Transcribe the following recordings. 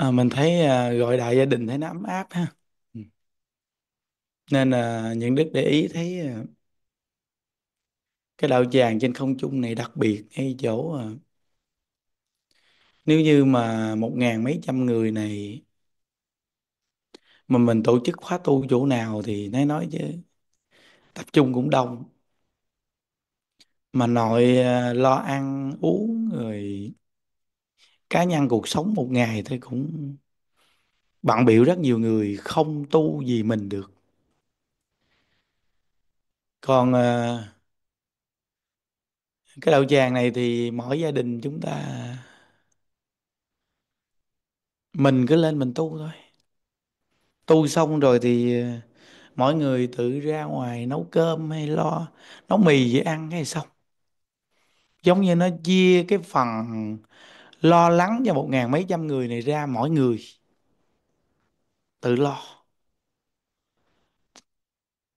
À, mình thấy à, gọi đại gia đình thấy nó ấm áp ha. Ừ. Nên là những đức để ý thấy à, cái đạo tràng trên không trung này đặc biệt ngay chỗ à, nếu như mà một ngàn mấy trăm người này mà mình tổ chức khóa tu chỗ nào thì nói nói chứ tập trung cũng đông mà nội à, lo ăn uống rồi cá nhân cuộc sống một ngày thôi cũng bận biểu rất nhiều người không tu gì mình được còn ờ, cái đạo tràng này thì mỗi gia đình chúng ta mình cứ lên mình tu thôi tu xong rồi thì ờ, mỗi người tự ra ngoài nấu cơm hay lo nấu mì gì ăn hay xong giống như nó chia cái phần lo lắng cho một ngàn mấy trăm người này ra mỗi người tự lo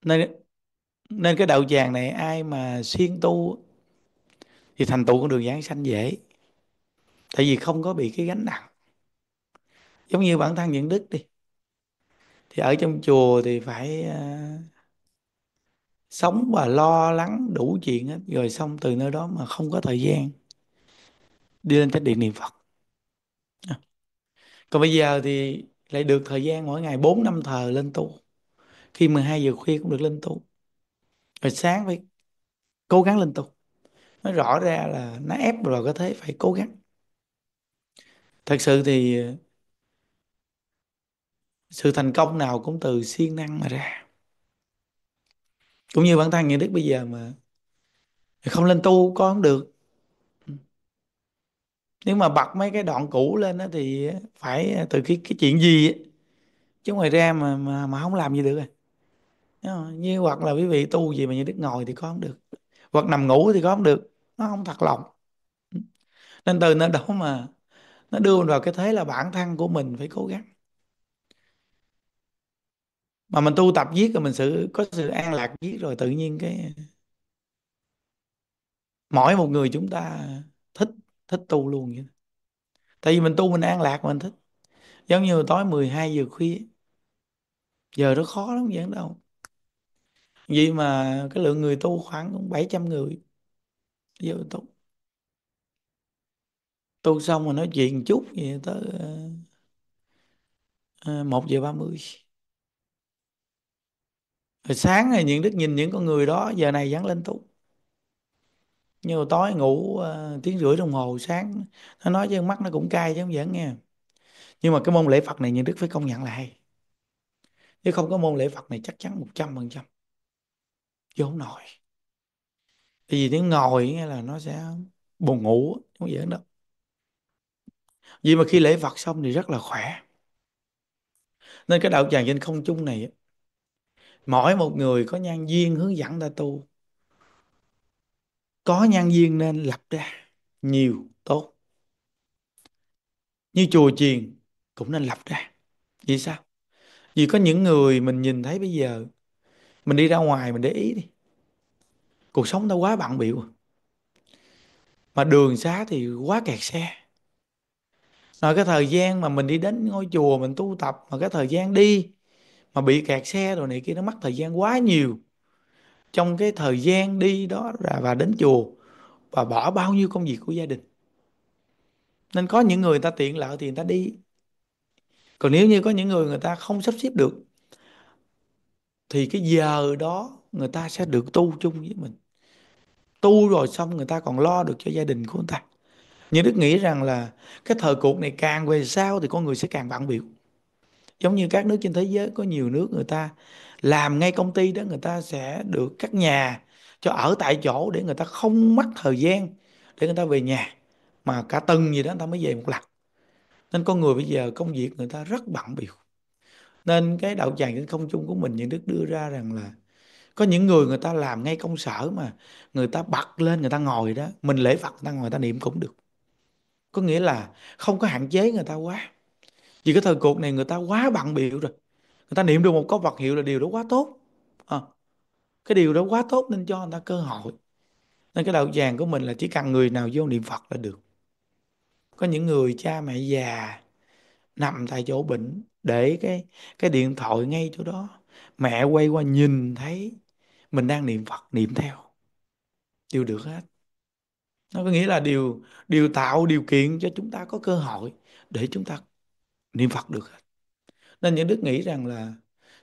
nên nên cái đạo tràng này ai mà siêng tu thì thành tựu con đường giảng sanh dễ tại vì không có bị cái gánh nặng giống như bản thân những đức đi thì ở trong chùa thì phải uh, sống và lo lắng đủ chuyện hết rồi xong từ nơi đó mà không có thời gian đi lên chánh điện niệm Phật còn bây giờ thì lại được thời gian mỗi ngày 4 năm thờ lên tu khi 12 giờ khuya cũng được lên tu rồi sáng phải cố gắng lên tu Nó rõ ra là nó ép rồi có thế phải cố gắng thật sự thì sự thành công nào cũng từ siêng năng mà ra cũng như bản thân nhà đức bây giờ mà không lên tu con không được nếu mà bật mấy cái đoạn cũ lên đó thì phải à, từ cái cái chuyện gì ấy. chứ ngoài ra mà mà, mà không làm gì được rồi như hoặc là quý vị tu gì mà như đức ngồi thì có không được hoặc nằm ngủ thì có không được nó không thật lòng nên từ nơi đó mà nó đưa mình vào cái thế là bản thân của mình phải cố gắng mà mình tu tập viết rồi mình sự có sự an lạc viết rồi tự nhiên cái mỗi một người chúng ta thích tu luôn vậy tại vì mình tu mình an lạc mình thích giống như tối 12 giờ khuya giờ nó khó lắm vậy đâu vậy mà cái lượng người tu khoảng cũng 700 người giờ tu tu xong rồi nói chuyện một chút vậy tới ờ, ờ, một giờ ba mươi rồi sáng rồi những đức nhìn những con người đó giờ này dán lên tu nhưng mà tối ngủ ờ, tiếng rưỡi đồng hồ sáng nó nói chứ mắt nó cũng cay chứ không giỡn nghe nhưng mà cái môn lễ Phật này nhà Đức phải công nhận là hay chứ không có môn lễ Phật này chắc chắn một trăm phần trăm chứ không nổi tại vì tiếng ngồi nghe là nó sẽ buồn ngủ không giỡn đâu vì mà khi lễ Phật xong thì rất là khỏe nên cái đạo tràng trên không chung này mỗi một người có nhân duyên hướng dẫn ta tu có nhân duyên nên lập ra nhiều tốt như chùa chiền cũng nên lập ra vì sao vì có những người mình nhìn thấy bây giờ mình đi ra ngoài mình để ý đi cuộc sống ta quá bận bịu mà đường xá thì quá kẹt xe rồi cái thời gian mà mình đi đến ngôi chùa mình tu tập mà cái thời gian đi mà bị kẹt xe rồi này kia nó mất thời gian quá nhiều trong cái thời gian đi đó là và đến chùa và bỏ bao nhiêu công việc của gia đình nên có những người, người ta tiện lợi thì người ta đi còn nếu như có những người người ta không sắp xếp được thì cái giờ đó người ta sẽ được tu chung với mình tu rồi xong người ta còn lo được cho gia đình của người ta nhưng đức nghĩ rằng là cái thời cuộc này càng về sau thì con người sẽ càng vặn biểu giống như các nước trên thế giới có nhiều nước người ta làm ngay công ty đó người ta sẽ được các nhà cho ở tại chỗ để người ta không mất thời gian để người ta về nhà mà cả tuần gì đó người ta mới về một lần nên con người bây giờ công việc người ta rất bận biểu nên cái đạo tràng trên không chung của mình những đức đưa ra rằng là có những người người ta làm ngay công sở mà người ta bật lên người ta ngồi đó mình lễ phật người ta ngồi người ta niệm cũng được có nghĩa là không có hạn chế người ta quá vì cái thời cuộc này người ta quá bận biểu rồi người ta niệm được một có vật hiệu là điều đó quá tốt à, cái điều đó quá tốt nên cho người ta cơ hội nên cái đạo vàng của mình là chỉ cần người nào vô niệm phật là được có những người cha mẹ già nằm tại chỗ bệnh để cái cái điện thoại ngay chỗ đó mẹ quay qua nhìn thấy mình đang niệm phật niệm theo đều được hết nó có nghĩa là điều điều tạo điều kiện cho chúng ta có cơ hội để chúng ta niệm Phật được hết. Nên những đức nghĩ rằng là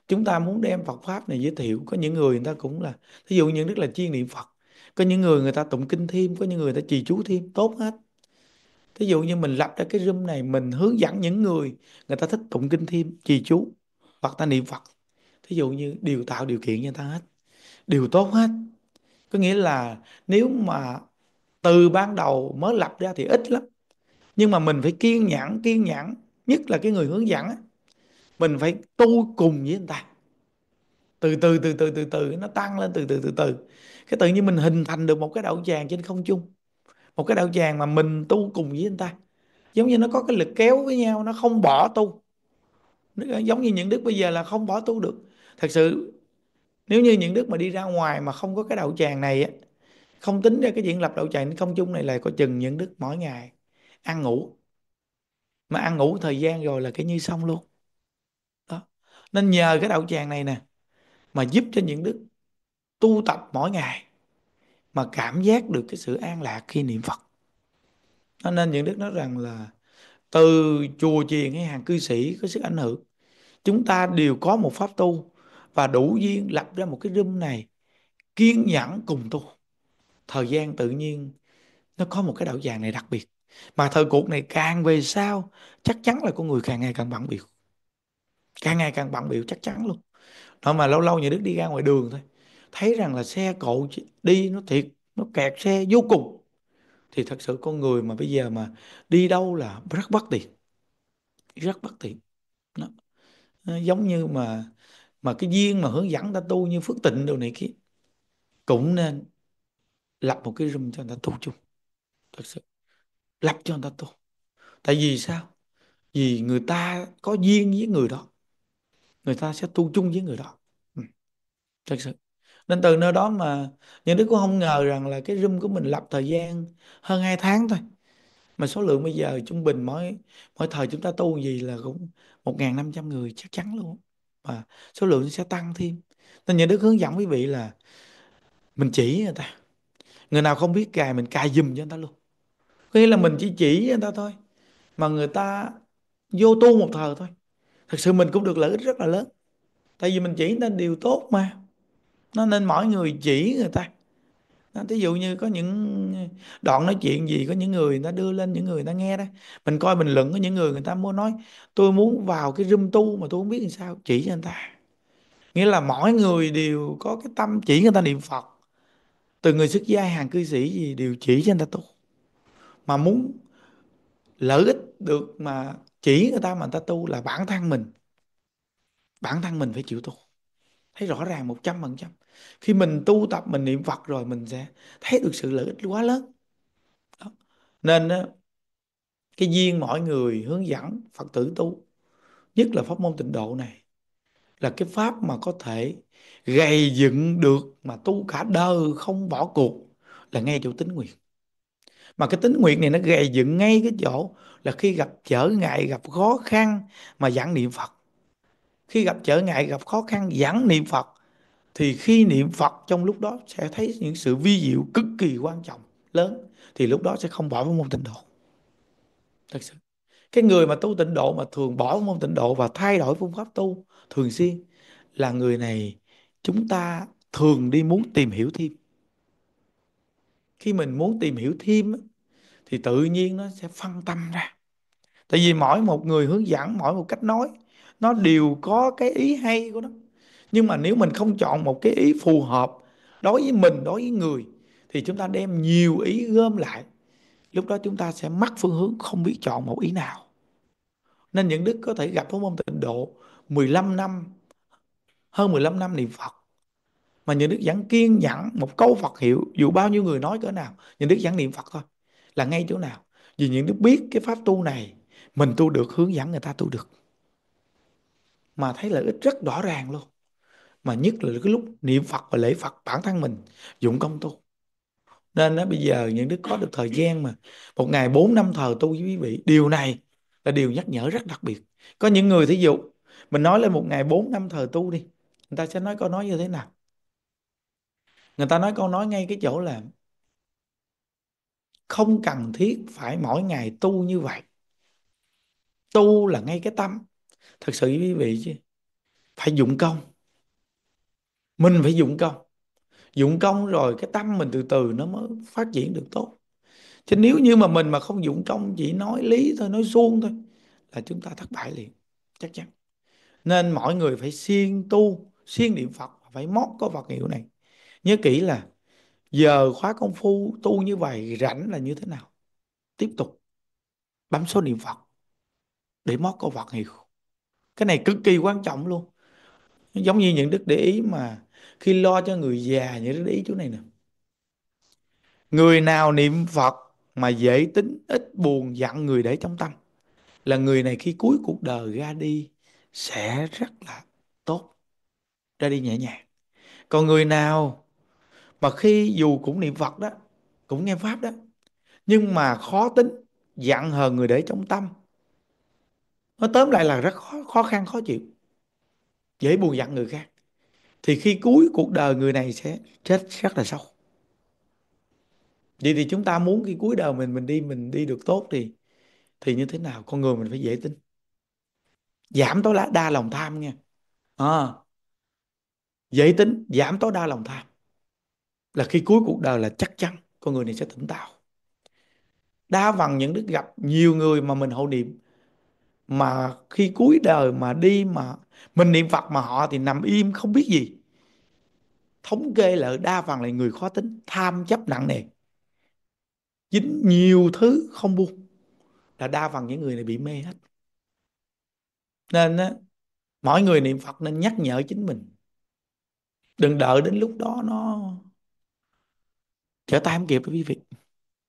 chúng ta muốn đem Phật Pháp này giới thiệu, có những người người ta cũng là, thí dụ những đức là chuyên niệm Phật, có những người người ta tụng kinh thêm, có những người ta trì chú thêm, tốt hết. Thí dụ như mình lập ra cái room này, mình hướng dẫn những người, người ta thích tụng kinh thêm, trì chú, hoặc ta niệm Phật. Thí dụ như điều tạo điều kiện cho người ta hết, điều tốt hết. Có nghĩa là nếu mà từ ban đầu mới lập ra thì ít lắm. Nhưng mà mình phải kiên nhẫn, kiên nhẫn nhất là cái người hướng dẫn mình phải tu cùng với anh ta từ từ từ từ từ từ nó tăng lên từ từ từ từ cái tự nhiên mình hình thành được một cái đạo tràng trên không trung một cái đạo tràng mà mình tu cùng với anh ta giống như nó có cái lực kéo với nhau nó không bỏ tu giống như những đức bây giờ là không bỏ tu được thật sự nếu như những đức mà đi ra ngoài mà không có cái đạo tràng này không tính ra cái chuyện lập đạo tràng không chung này là có chừng những đức mỗi ngày ăn ngủ mà ăn ngủ thời gian rồi là cái như xong luôn đó nên nhờ cái đạo tràng này nè mà giúp cho những đức tu tập mỗi ngày mà cảm giác được cái sự an lạc khi niệm Phật đó nên những đức nói rằng là từ chùa chiền hay hàng cư sĩ có sức ảnh hưởng chúng ta đều có một pháp tu và đủ duyên lập ra một cái room này kiên nhẫn cùng tu thời gian tự nhiên nó có một cái đạo tràng này đặc biệt mà thời cuộc này càng về sau chắc chắn là con người càng ngày càng bận biểu càng ngày càng bận biểu chắc chắn luôn đó mà lâu lâu nhà đức đi ra ngoài đường thôi thấy rằng là xe cộ đi nó thiệt nó kẹt xe vô cùng thì thật sự con người mà bây giờ mà đi đâu là rất bất tiện rất bất tiện nó, nó ờ, giống như mà mà cái duyên mà hướng dẫn ta tu như phước tịnh đồ này kia cũng nên lập một cái room cho người ta tu chung thật sự lập cho người ta tu tại vì sao vì người ta có duyên với người đó người ta sẽ tu chung với người đó ừ. thật sự nên từ nơi đó mà những đứa cũng không ngờ rằng là cái room của mình lập thời gian hơn 2 tháng thôi mà số lượng bây giờ trung bình mỗi mỗi thời chúng ta tu gì là cũng 1.500 người chắc chắn luôn và số lượng sẽ tăng thêm nên những đứa hướng dẫn quý vị là mình chỉ người ta người nào không biết cài mình cài dùm cho người ta luôn có nghĩa là mình chỉ chỉ người ta thôi mà người ta vô tu một thời thôi thật sự mình cũng được lợi ích rất là lớn tại vì mình chỉ nên điều tốt mà nó nên mỗi người chỉ người ta nó, thí dụ như có những đoạn nói chuyện gì có những người, người ta đưa lên những người, người ta nghe đó mình coi bình luận có những người người ta muốn nói tôi muốn vào cái room tu mà tôi không biết làm sao chỉ cho người ta nghĩa là mỗi người đều có cái tâm chỉ người ta niệm phật từ người xuất gia hàng cư sĩ gì đều chỉ cho người ta tu mà muốn lợi ích được mà chỉ người ta mà người ta tu là bản thân mình bản thân mình phải chịu tu thấy rõ ràng một trăm phần trăm khi mình tu tập mình niệm Phật rồi mình sẽ thấy được sự lợi ích quá lớn Đó. nên cái duyên mọi người hướng dẫn Phật tử tu nhất là pháp môn tịnh độ này là cái pháp mà có thể gầy dựng được mà tu cả đời không bỏ cuộc là ngay chỗ tính nguyện mà cái tính nguyện này nó gầy dựng ngay cái chỗ là khi gặp trở ngại gặp khó khăn mà giảng niệm phật khi gặp trở ngại gặp khó khăn giảng niệm phật thì khi niệm phật trong lúc đó sẽ thấy những sự vi diệu cực kỳ quan trọng lớn thì lúc đó sẽ không bỏ vào môn tịnh độ thật sự cái người mà tu tịnh độ mà thường bỏ môn tịnh độ và thay đổi phương pháp tu thường xuyên là người này chúng ta thường đi muốn tìm hiểu thêm khi mình muốn tìm hiểu thêm thì tự nhiên nó sẽ phân tâm ra tại vì mỗi một người hướng dẫn mỗi một cách nói nó đều có cái ý hay của nó nhưng mà nếu mình không chọn một cái ý phù hợp đối với mình đối với người thì chúng ta đem nhiều ý gom lại lúc đó chúng ta sẽ mắc phương hướng không biết chọn một ý nào nên những đức có thể gặp với môn tịnh độ 15 năm hơn 15 năm niệm Phật mà những đức giảng kiên nhẫn một câu Phật hiệu dù bao nhiêu người nói cỡ nào những đức giảng niệm Phật thôi là ngay chỗ nào vì những đức biết cái pháp tu này mình tu được hướng dẫn người ta tu được mà thấy lợi ích rất rõ ràng luôn mà nhất là cái lúc niệm Phật và lễ Phật bản thân mình dụng công tu nên đó, bây giờ những đức có được thời gian mà một ngày bốn năm thờ tu với quý vị điều này là điều nhắc nhở rất đặc biệt có những người thí dụ mình nói lên một ngày bốn năm thờ tu đi người ta sẽ nói câu nói như thế nào người ta nói câu nói ngay cái chỗ là không cần thiết phải mỗi ngày tu như vậy tu là ngay cái tâm thật sự quý vị chứ phải dụng công mình phải dụng công dụng công rồi cái tâm mình từ từ nó mới phát triển được tốt chứ nếu như mà mình mà không dụng công chỉ nói lý thôi nói suông thôi là chúng ta thất bại liền chắc chắn nên mọi người phải siêng tu siêng niệm phật phải móc có vật hiệu này nhớ kỹ là giờ khóa công phu tu như vậy rảnh là như thế nào tiếp tục bấm số niệm phật để móc câu phật hiểu cái này cực kỳ quan trọng luôn giống như những đức để ý mà khi lo cho người già những đức để ý chỗ này nè người nào niệm phật mà dễ tính ít buồn dặn người để trong tâm là người này khi cuối cuộc đời ra đi sẽ rất là tốt ra đi nhẹ nhàng còn người nào mà khi dù cũng niệm Phật đó cũng nghe pháp đó nhưng mà khó tính dặn hờ người để trong tâm nó tóm lại là rất khó, khó khăn khó chịu dễ buồn giận người khác thì khi cuối cuộc đời người này sẽ chết rất là sâu vậy thì chúng ta muốn khi cuối đời mình mình đi mình đi được tốt thì thì như thế nào con người mình phải dễ tin giảm tối đa lòng tham nha à, dễ tính giảm tối đa lòng tham là khi cuối cuộc đời là chắc chắn con người này sẽ tỉnh táo đa phần những đức gặp nhiều người mà mình hậu niệm mà khi cuối đời mà đi mà mình niệm phật mà họ thì nằm im không biết gì thống kê là đa phần là người khó tính tham chấp nặng nề dính nhiều thứ không buông là đa phần những người này bị mê hết nên á, mỗi người niệm phật nên nhắc nhở chính mình đừng đợi đến lúc đó nó trở tay không kịp đó quý vị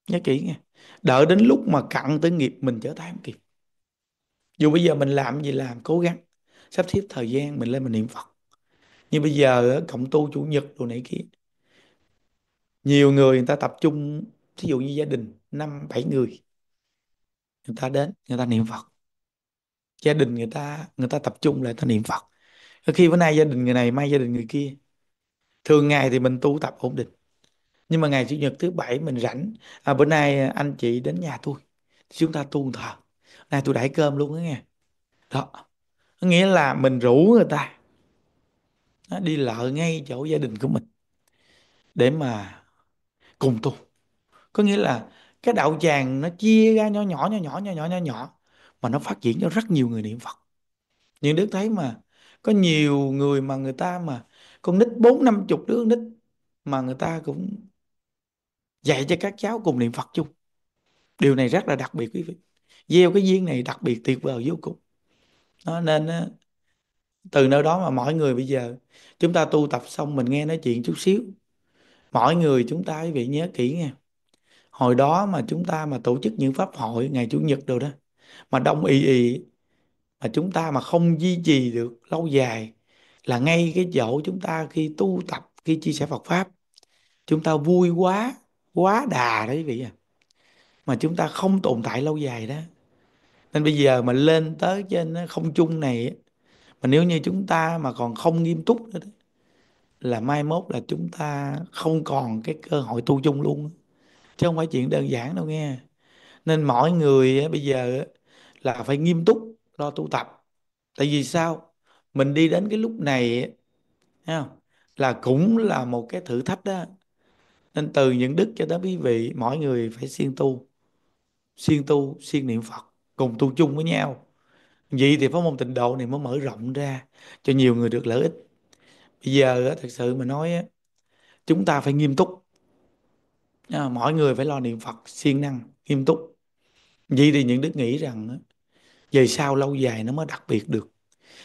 nhớ kỹ nghe đợi đến lúc mà cặn tới nghiệp mình trở tay không kịp dù bây giờ mình làm gì làm cố gắng sắp xếp thời gian mình lên mình niệm phật nhưng bây giờ cộng tu chủ nhật đồ này kia nhiều người người ta tập trung thí dụ như gia đình năm bảy người người ta đến người ta niệm phật gia đình người ta người ta tập trung lại ta niệm phật khi bữa nay gia đình người này mai gia đình người kia thường ngày thì mình tu tập ổn định nhưng mà ngày chủ nhật thứ bảy mình rảnh à, bữa nay anh chị đến nhà tôi chúng ta tu thờ nay tôi đãi cơm luôn đó nghe đó nghĩa là mình rủ người ta đó, đi lợ ngay chỗ gia đình của mình để mà cùng tu có nghĩa là cái đạo tràng nó chia ra nhỏ nhỏ nhỏ nhỏ nhỏ nhỏ nhỏ nhỏ mà nó phát triển cho rất nhiều người niệm Phật nhưng Đức thấy mà có nhiều người mà người ta mà con nít bốn năm chục đứa nít mà người ta cũng dạy cho các cháu cùng niệm Phật chung điều này rất là đặc biệt quý vị gieo cái duyên này đặc biệt tuyệt vời vô cùng đó, nên từ nơi đó mà mọi người bây giờ chúng ta tu tập xong mình nghe nói chuyện chút xíu mọi người chúng ta quý vị nhớ kỹ nghe hồi đó mà chúng ta mà tổ chức những pháp hội ngày chủ nhật rồi đó mà đông y y mà chúng ta mà không duy trì được lâu dài là ngay cái chỗ chúng ta khi tu tập khi chia sẻ Phật pháp chúng ta vui quá quá đà đấy quý vị à mà chúng ta không tồn tại lâu dài đó nên bây giờ mà lên tới trên không chung này mà nếu như chúng ta mà còn không nghiêm túc nữa là mai mốt là chúng ta không còn cái cơ hội tu chung luôn chứ không phải chuyện đơn giản đâu nghe nên mọi người bây giờ là phải nghiêm túc lo tu tập tại vì sao mình đi đến cái lúc này không? là cũng là một cái thử thách đó nên từ những đức cho tới quý vị mỗi người phải siêng tu siêng tu siêng niệm phật cùng tu chung với nhau vậy thì pháp môn tịnh độ này mới mở rộng ra cho nhiều người được lợi ích bây giờ thật sự mà nói chúng ta phải nghiêm túc à, mỗi người phải lo niệm phật siêng năng nghiêm túc vậy thì những đức nghĩ rằng về sau lâu dài nó mới đặc biệt được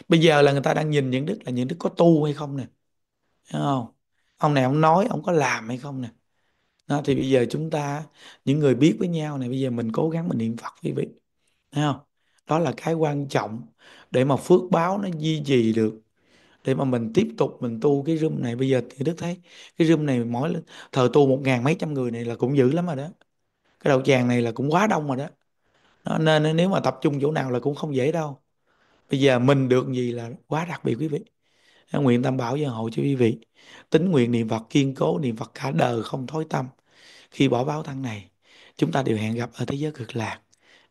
bây giờ là người ta đang nhìn những đức là những đức có tu hay không nè không ông này ông nói ông có làm hay không nè đó, thì bây giờ chúng ta những người biết với nhau này bây giờ mình cố gắng mình niệm phật quý vị thấy không đó là cái quan trọng để mà phước báo nó duy trì được để mà mình tiếp tục mình tu cái room này bây giờ thì đức thấy cái room này mỗi thờ tu một ngàn mấy trăm người này là cũng dữ lắm rồi đó cái đầu tràng này là cũng quá đông rồi đó, đó nên nếu mà tập trung chỗ nào là cũng không dễ đâu bây giờ mình được gì là quá đặc biệt quý vị nguyện tam bảo gia hộ cho quý vị tính nguyện niệm phật kiên cố niệm phật cả đời không thối tâm khi bỏ báo thân này chúng ta đều hẹn gặp ở thế giới cực lạc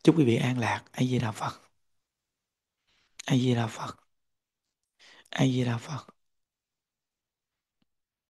chúc quý vị an lạc a di đà phật a di đà phật a di đà phật